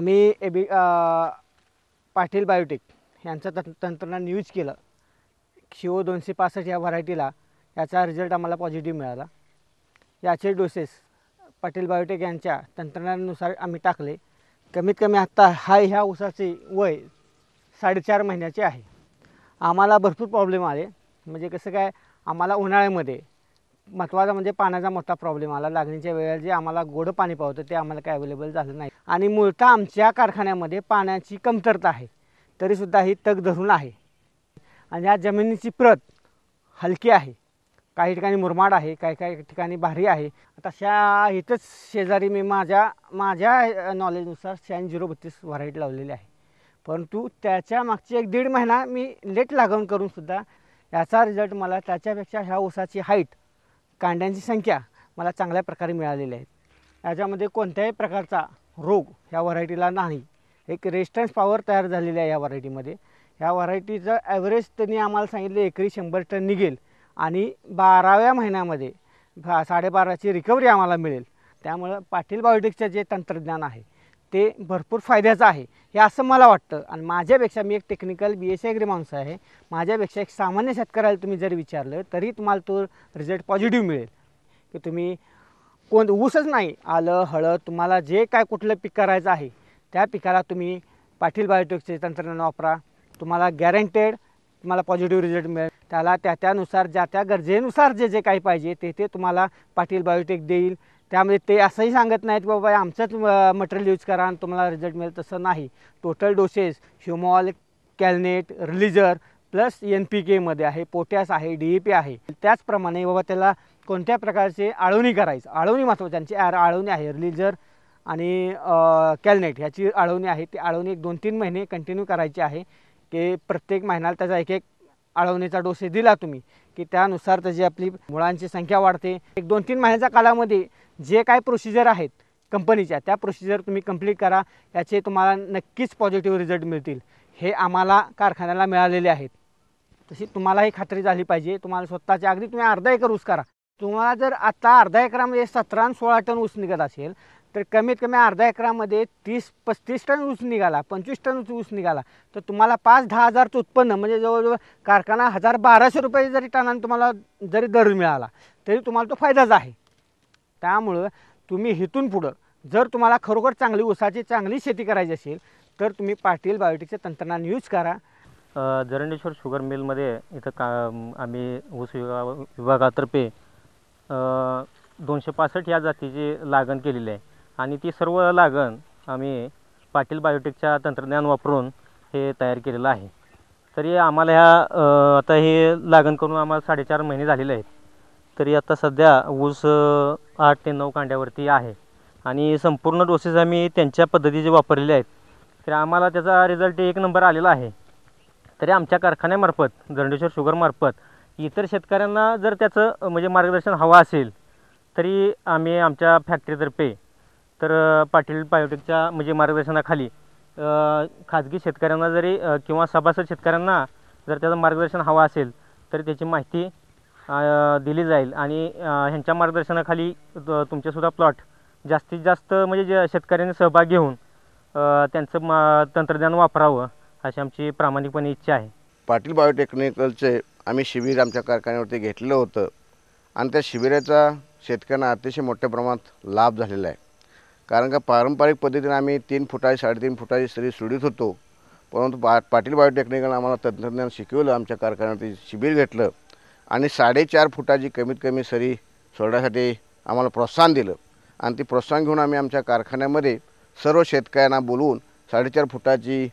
आम्ही A B Patil biotech यांचं तंत तंत्रज्ञान यूज केलं शिओ दोनशे पासष्ट या व्हरायटीला याचा रिझल्ट आम्हाला पॉझिटिव्ह मिळाला याचे डोसेस पाटील बायोटेक यांच्या तंत्रज्ञानानुसार आम्ही टाकले कमीत कमी आत्ता हा ह्या ऊसाचे वय साडेचार महिन्याचे आहे आम्हाला भरपूर प्रॉब्लेम आले म्हणजे कसं काय आम्हाला उन्हाळ्यामध्ये महत्त्वाचा म्हणजे पाण्याचा मोठा प्रॉब्लेम आला लागणीच्या वेळेला जे आम्हाला गोडं पाणी पावतं ते आम्हाला काय अवेलेबल झालं नाही आणि मूळतः आमच्या कारखान्यामध्ये पाण्याची कमतरता आहे तरीसुद्धा ही तग धरून आहे आणि या जमिनीची प्रत हलकी आहे काही ठिकाणी मुरमाड आहे काही काही ठिकाणी भारी आहे तशा इथंच शेजारी मी माझ्या माझ्या नॉलेजनुसार शहाऐं झिरो बत्तीस व्हरायटी लावलेली आहे परंतु त्याच्या मागची एक दीड महिना मी लेट लागवण करूनसुद्धा याचा रिझल्ट मला त्याच्यापेक्षा ह्या ऊसाची हाईट कांड्यांची संख्या मला चांगल्या प्रकारे मिळालेली आहे याच्यामध्ये कोणत्याही प्रकारचा रोग या व्हरायटीला नाही एक रेस्टन्स पॉवर तयार झालेली आहे या व्हरायटीमध्ये ह्या व्हरायटीचं ॲव्हरेज त्यांनी आम्हाला सांगितले एकरी शंभर टन निघेल आणि बाराव्या महिन्यामध्ये साडेबाराची रिकव्हरी आम्हाला मिळेल त्यामुळं पाटील बायोटेकचं जे तंत्रज्ञान आहे ते भरपूर फायद्याचं आहे हे असं मला वाटतं आणि माझ्यापेक्षा मी एक टेक्निकल बी एस एग्री माणूस आहे माझ्यापेक्षा एक सामान्य शेतकऱ्याला तुम्ही जर विचारलं तरी तुम्हाला तो रिझल्ट पॉझिटिव्ह मिळेल की तुम्ही कोण ऊसच नाही आलं हळद तुम्हाला जे काय कुठलं पीक करायचं आहे त्या पिकाला तुम्ही पाटील बायोटेकचे तंत्रज्ञान वापरा तुम्हाला गॅरंटेड तुम्हाला पॉझिटिव्ह रिझल्ट मिळेल त्याला त्या त्यानुसार ज्या त्या गरजेनुसार जे जे काही पाहिजे ते ते तुम्हाला पाटील बायोटेक देईल त्यामध्ये ते असंही सांगत नाहीत बाबा आमचंच मटेरियल यूज करा आणि तुम्हाला रिझल्ट मिळेल तसं नाही टोटल डोसेस ह्युमॉल कॅलनेट रिलिजर प्लस एन पी केमध्ये आहे पोटॅस आहे डी ई पी आहे त्याचप्रमाणे बाबा त्याला कोणत्या प्रकारचे आळवणी करायचं आळवणी मात्र त्यांची आळवणी आहे रिलिजर आणि कॅलनेट ह्याची आळवणी आहे ती आळवणी एक दोन तीन महिने कंटिन्यू करायची आहे की प्रत्येक महिन्याला त्याचा एक एक आळवणीचा डोसे दिला तुम्ही की त्यानुसार त्याची आपली मुळांची संख्या वाढते एक दोन तीन महिन्याच्या काळामध्ये जे काय प्रोसिजर आहेत कंपनीच्या त्या प्रोसिजर तुम्ही कंप्लीट करा याचे तुम्हाला नक्कीच पॉझिटिव्ह रिझल्ट मिळतील हे आम्हाला कारखान्याला मिळालेले आहेत तशी तुम्हालाही खात्री झाली पाहिजे तुम्हाला स्वतःच्या अगदी तुम्ही अर्धा एकर ऊस करा तुम्हाला जर आता अर्धा एकरामध्ये म्हणजे सतरा सोळा टन ऊस निघत असेल तर कमीत कमी अर्धा एकरामध्ये तीस पस्तीस टन ऊस निघाला पंचवीस टन ऊस निघाला तर तुम्हाला पाच दहा हजारचं उत्पन्न म्हणजे जवळजवळ कारखाना हजार बाराशे रुपये जरी टनानं तुम्हाला जरी दर मिळाला तरी तुम्हाला तो फायदाच आहे त्यामुळं तुम्ही इथून पुढं जर तुम्हाला खरोखर चांगली ऊसाची चांगली शेती करायची असेल तर तुम्ही पाटील बायोटिकचे तंत्रज्ञान यूज करा जरंडेश्वर शुगर मिलमध्ये इथं का आम्ही ऊस विभाग विभागातर्फे दोनशे पासष्ट या जातीची लागण केलेली आहे आणि ती सर्व लागण आम्ही पाटील बायोटेकच्या तंत्रज्ञान वापरून हे तयार केलेलं आहे तरी आम्हाला ह्या आता हे लागण करून आम्हाला साडेचार महिने झालेले आहेत तरी आता सध्या ऊस आठ ते नऊ कांड्यावरती आहे आणि संपूर्ण डोसेस आम्ही त्यांच्या पद्धतीचे वापरलेले आहेत तर आम्हाला त्याचा रिझल्ट एक नंबर आलेला आहे तरी आमच्या कारखान्यामार्फत दंडेश्वर शुगरमार्फत इतर शेतकऱ्यांना जर त्याचं म्हणजे मार्गदर्शन हवं असेल तरी आम्ही आमच्या फॅक्टरीतर्फे तर पाटील बायोटेकच्या म्हणजे मार्गदर्शनाखाली खाजगी शेतकऱ्यांना जरी किंवा सभासद शेतकऱ्यांना जर त्याचं मार्गदर्शन हवं असेल तर त्याची माहिती दिली जाईल आणि ह्यांच्या मार्गदर्शनाखाली तुमच्यासुद्धा प्लॉट जास्तीत जास्त म्हणजे जे शेतकऱ्यांनी सहभाग घेऊन त्यांचं म तंत्रज्ञान वापरावं अशी आमची प्रामाणिकपणे इच्छा आहे पाटील बायोटेक्निकलचे आम्ही शिबिर आमच्या कारखान्यावरती घेतलेलं होतं आणि त्या शिबिराचा शेतकऱ्यांना अतिशय मोठ्या प्रमाणात लाभ झालेला आहे कारण का पारंपरिक पद्धतीने आम्ही तीन फुटाची साडेतीन फुटाची सरी सुडीत होतो परंतु पा पाटील बायोटेक्निकल आम्हाला तंत्रज्ञान शिकवलं आमच्या कारखान्यावरती शिबिर घेतलं आणि साडेचार फुटाची कमीत कमी सरी सोडण्यासाठी आम्हाला प्रोत्साहन दिलं आणि ती प्रोत्साहन घेऊन आम्ही आमच्या कारखान्यामध्ये सर्व शेतकऱ्यांना बोलवून साडेचार फुटाची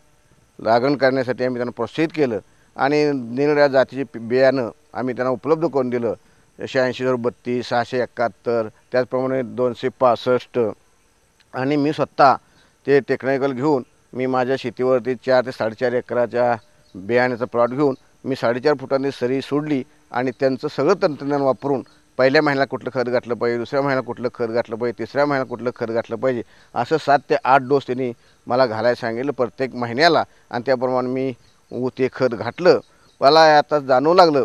लागण करण्यासाठी आम्ही त्यांना प्रोत्साहित केलं आणि निरनिळ्या जातीचे बियाणं आम्ही त्यांना उपलब्ध करून दिलं शहाऐंशी हजार बत्तीस सहाशे एकाहत्तर त्याचप्रमाणे दोनशे पासष्ट आणि मी स्वतः ते टेक्निकल घेऊन मी माझ्या शेतीवरती चार ते साडेचार एकराच्या बियाण्याचा प्लॉट घेऊन मी साडेचार फुटांनी सरी सोडली आणि त्यांचं सगळं तंत्रज्ञान वापरून पहिल्या महिन्याला कुठलं खत घातलं पाहिजे दुसऱ्या महिन्याला कुठलं खत घातलं पाहिजे तिसऱ्या महिन्याला कुठलं खत घातलं पाहिजे असं सात ते आठ डोस त्यांनी मला घालायला सांगितलं प्रत्येक महिन्याला आणि त्याप्रमाणे मी ते खत घातलं मला आता जाणवू लागलं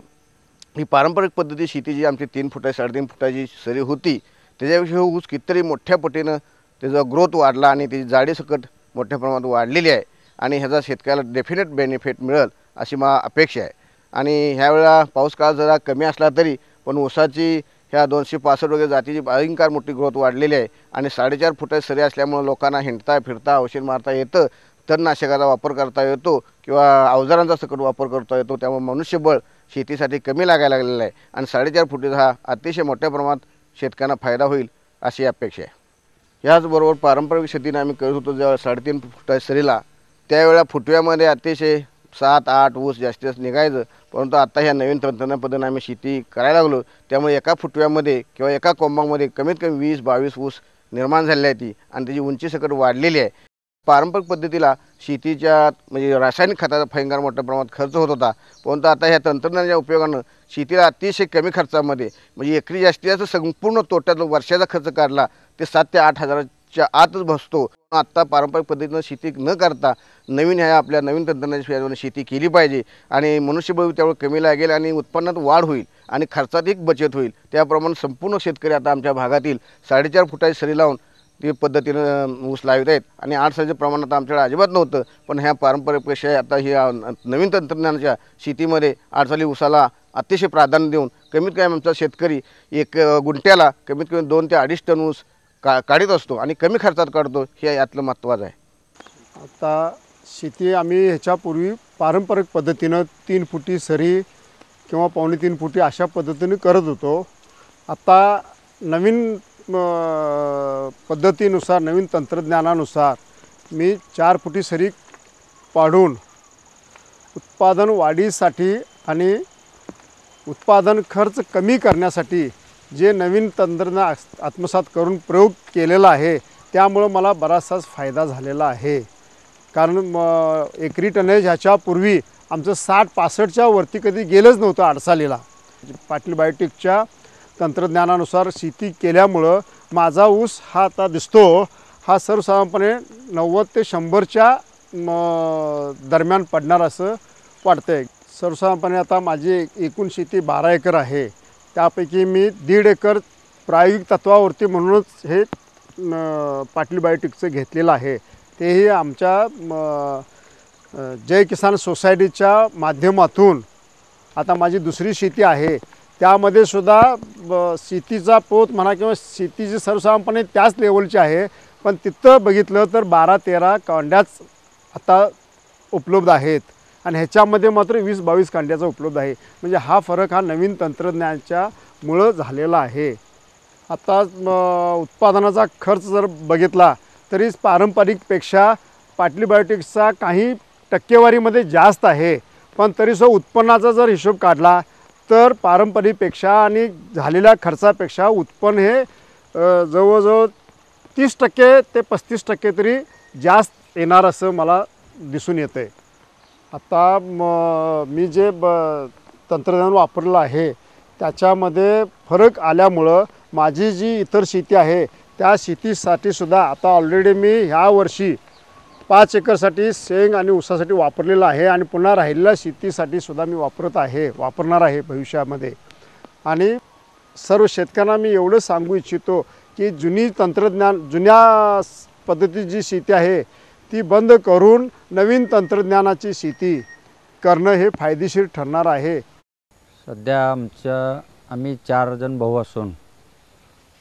ही पारंपरिक पद्धती शेती जी आमची तीन फुटाची साडेतीन फुटाची सरी होती त्याच्याविषयी ऊस कितीतरी मोठ्या पटीनं त्याचा ग्रोथ वाढला आणि त्याची जाडीसकट मोठ्या प्रमाणात वाढलेली आहे आणि ह्याचा शेतकऱ्याला डेफिनेट बेनिफिट मिळेल अशी मा अपेक्षा आहे आणि वेळा पाऊस काळ जरा कमी असला तरी पण ऊसाची ह्या दोनशे पासष्ट वगैरे जातीची भयंकर मोठी ग्रोथ वाढलेली आहे आणि साडेचार फुटा सरी असल्यामुळं लोकांना हिंडता फिरता औषध मारता येतं तणनाशकाचा वापर करता येतो किंवा अवजारांचा सकट वापर करता येतो त्यामुळे मनुष्यबळ शेतीसाठी कमी लागायला लागलेलं आहे आणि साडेचार फुटीचा हा अतिशय मोठ्या प्रमाणात शेतकऱ्यांना फायदा होईल अशी अपेक्षा आहे ह्याचबरोबर पारंपरिक शेतीने आम्ही करत होतो जेव्हा साडेतीन फुटा सरीला त्यावेळेला फुटव्यामध्ये अतिशय सात आठ ऊस जास्तीत जास्त निघायचं परंतु आता ह्या नवीन तंत्रज्ञान आम्ही शेती करायला लागलो त्यामुळे एका फुटव्यामध्ये किंवा एका कोंबामध्ये कमीत कमी वीस बावीस ऊस निर्माण झालेली आहे ती आणि त्याची उंची सकट वाढलेली आहे पारंपरिक पद्धतीला शेतीच्या म्हणजे रासायनिक खताचा भयंकर मोठ्या प्रमाणात खर्च होत होता परंतु आता ह्या तंत्रज्ञानाच्या उपयोगानं शेतीला अतिशय कमी खर्चामध्ये म्हणजे एकरी जास्तीत जास्त संपूर्ण तोट्यात वर्षाचा खर्च काढला ते सात ते आठ हजार च्या आतच बसतो आत्ता पारंपरिक पद्धतीनं शेती न करता नवीन ह्या आपल्या नवीन तंत्रज्ञानाच्या शेती केली पाहिजे आणि मनुष्यबळ त्यावेळी कमी लागेल आणि उत्पन्नात वाढ होईल आणि खर्चात एक बचत होईल त्याप्रमाणे संपूर्ण शेतकरी आता आमच्या भागातील साडेचार फुटाची सरी लावून ते पद्धतीनं ऊस लावित आहेत आणि आठ सरीचं प्रमाण आता आमच्याकडे अजिबात नव्हतं पण ह्या पारंपरिक आता ही नवीन तंत्रज्ञानाच्या शेतीमध्ये आठ साली ऊसाला अतिशय प्राधान्य देऊन कमीत कमी आमचा शेतकरी एक गुंट्याला कमीत कमी दोन ते अडीच टन ऊस का काढीत असतो आणि कमी खर्चात काढतो हे यातलं महत्त्वाचं आहे आता शेती आम्ही ह्याच्यापूर्वी पारंपरिक पद्धतीनं तीन फुटी सरी किंवा पावणे तीन फुटी अशा पद्धतीने करत होतो आता नवीन पद्धतीनुसार नवीन तंत्रज्ञानानुसार मी चार फुटी सरी पाडून उत्पादन वाढीसाठी आणि उत्पादन खर्च कमी करण्यासाठी जे नवीन तंत्रज्ञान आत्मसात करून प्रयोग केलेला आहे त्यामुळं मला बराचसाच फायदा झालेला आहे कारण म एकरी टनेज ह्याच्यापूर्वी आमचं साठ पासष्टच्या वरती कधी गेलंच नव्हतं आडसालीला म्हणजे पाटील बायोटेकच्या तंत्रज्ञानानुसार शेती केल्यामुळं माझा ऊस हा आता दिसतो हा सर्वसाधारणपणे नव्वद ते शंभरच्या दरम्यान पडणार असं वाटतं आहे सर्वसाधारणपणे आता माझी एकूण शेती बारा एकर आहे त्यापैकी मी दीड एकर प्रायोगिक तत्वावरती म्हणूनच हे बायोटिकचं घेतलेलं आहे तेही आमच्या जय किसान सोसायटीच्या माध्यमातून आता माझी दुसरी शेती आहे त्यामध्ये सुद्धा शेतीचा पोत म्हणा किंवा शेतीची सर्वसामान्यपणे त्याच लेवलची आहे पण तिथं बघितलं तर बारा तेरा कांड्याच आता उपलब्ध आहेत आणि ह्याच्यामध्ये मात्र वीस बावीस कांड्याचा उपलब्ध आहे म्हणजे हा फरक हा नवीन तंत्रज्ञानाच्यामुळं झालेला आहे आता उत्पादनाचा खर्च जर बघितला तरी पारंपरिकपेक्षा पाटली बायोटिक्सचा काही टक्केवारीमध्ये जास्त आहे पण तरीसुद्धा उत्पन्नाचा जर हिशोब काढला तर पारंपरिकपेक्षा आणि झालेल्या खर्चापेक्षा उत्पन्न हे जवळजवळ तीस टक्के ते पस्तीस टक्के तरी जास्त येणार असं मला दिसून येतं आहे आता म मी जे ब तंत्रज्ञान वापरलं आहे त्याच्यामध्ये फरक आल्यामुळं माझी जी इतर शेती आहे त्या शेतीसाठीसुद्धा सुद्धा आता ऑलरेडी मी ह्या वर्षी पाच एकरसाठी शेंग आणि ऊसासाठी वापरलेलं आहे आणि पुन्हा राहिलेल्या शेतीसाठीसुद्धा सुद्धा मी वापरत आहे वापरणार आहे भविष्यामध्ये आणि सर्व शेतकऱ्यांना मी एवढं सांगू इच्छितो की जुनी तंत्रज्ञान जुन्या पद्धतीची शेती आहे ती बंद करून नवीन तंत्रज्ञानाची शेती करणं हे फायदेशीर ठरणार आहे सध्या आमच्या आम्ही चार जण भाऊ असून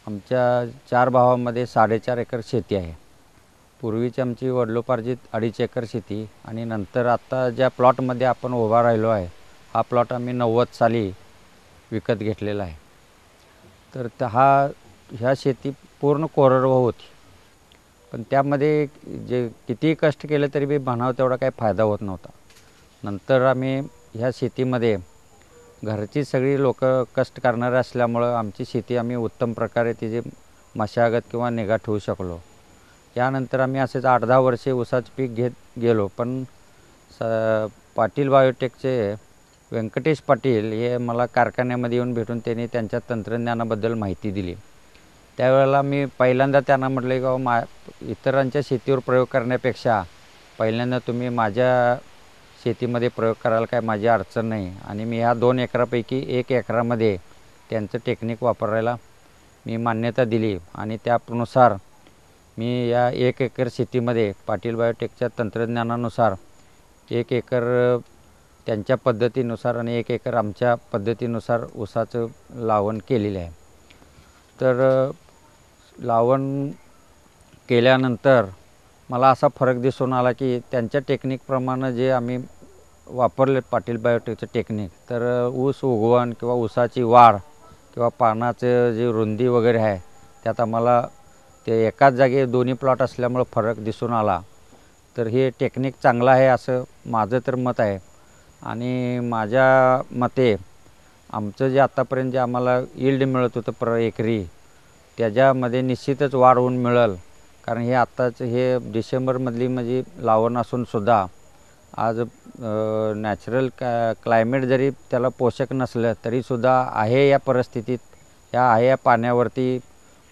आमच्या चार भावामध्ये साडेचार एकर शेती आहे पूर्वीची आमची वडलोपार्जित अडीच एकर शेती आणि नंतर आत्ता ज्या प्लॉटमध्ये आपण उभा राहिलो आहे हा प्लॉट आम्ही नव्वद साली विकत घेतलेला आहे तर हा ह्या शेती पूर्ण कोरडवाहू होती पण त्यामध्ये जे कितीही कष्ट केले तरी बी म्हणावं तेवढा काही फायदा होत नव्हता नंतर आम्ही ह्या शेतीमध्ये घरची सगळी लोक कष्ट करणारे असल्यामुळं आमची शेती आम्ही उत्तम प्रकारे तिची मशागत किंवा निगा ठेवू शकलो यानंतर आम्ही असेच आठ दहा वर्षे ऊसाचं पीक घेत गेलो पण स पाटील बायोटेकचे व्यंकटेश पाटील हे मला कारखान्यामध्ये येऊन भेटून त्यांनी त्यांच्या तंत्रज्ञानाबद्दल माहिती दिली त्यावेळेला मी पहिल्यांदा त्यांना म्हटलं की मा इतरांच्या शेतीवर प्रयोग करण्यापेक्षा पहिल्यांदा तुम्ही माझ्या शेतीमध्ये प्रयोग करायला काय माझी अडचण नाही आणि मी ह्या दोन एकरापैकी एक एकरामध्ये त्यांचं टेक्निक वापरायला मी मान्यता दिली आणि त्यानुसार मी या एक एकर शेतीमध्ये पाटील बायोटेकच्या तंत्रज्ञानानुसार एक एकर त्यांच्या पद्धतीनुसार आणि एक एकर आमच्या पद्धतीनुसार ऊसाचं लावण केलेलं आहे तर लावण केल्यानंतर मला असा फरक दिसून आला की त्यांच्या टेक्निकप्रमाणे जे आम्ही वापरले पाटील बायोटेकचं टेक्निक तर ऊस उगवण किंवा ऊसाची वाढ किंवा पानाचं जे रुंदी वगैरे आहे त्यात आम्हाला ते एकाच जागी दोन्ही प्लॉट असल्यामुळं फरक दिसून आला तर हे टेक्निक चांगलं आहे असं माझं तर मत आहे आणि माझ्या मते आमचं जे आत्तापर्यंत जे आम्हाला इल्ड मिळत होतं पर एकरी त्याच्यामध्ये निश्चितच वाढ होऊन मिळेल कारण हे आत्ताच हे डिसेंबरमधली म्हणजे लावण असूनसुद्धा आज नॅचरल कॅ क्लायमेट जरी त्याला पोषक नसलं तरीसुद्धा आहे या परिस्थितीत या आहे या पाण्यावरती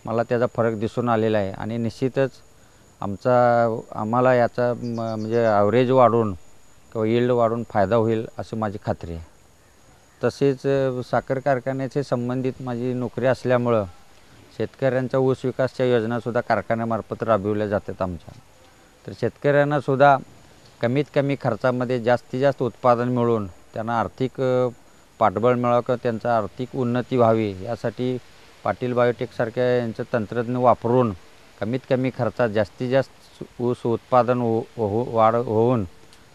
मला त्याचा फरक दिसून आलेला आहे आणि निश्चितच आमचा आम्हाला याचा म्हणजे ॲव्हरेज वाढून किंवा यील्ड वाढून फायदा होईल अशी माझी खात्री आहे तसेच साखर कारखान्याचे संबंधित माझी नोकरी असल्यामुळं शेतकऱ्यांच्या ऊस विकासच्या योजनासुद्धा कारखान्यामार्फत राबविल्या जातात आमच्या तर शेतकऱ्यांनासुद्धा कमीत कमी खर्चामध्ये जास्तीत जास्त उत्पादन मिळून त्यांना आर्थिक पाठबळ मिळावं किंवा त्यांचा आर्थिक उन्नती व्हावी यासाठी पाटील बायोटेकसारख्या यांचं तंत्रज्ञ वापरून कमीत कमी खर्चात जास्तीत जास्त ऊस उत्पादन हो हो वाढ होऊन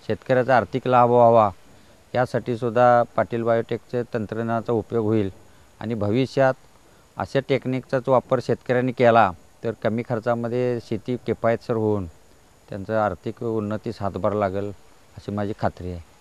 शेतकऱ्याचा आर्थिक लाभ व्हावा यासाठी सुद्धा पाटील बायोटेकचे तंत्रज्ञानाचा उपयोग होईल आणि भविष्यात अशा टेक्निकचा जो वापर शेतकऱ्यांनी केला तर कमी खर्चामध्ये शेती किफायतसर होऊन त्यांचं आर्थिक उन्नतीस हातभार लागेल अशी माझी खात्री आहे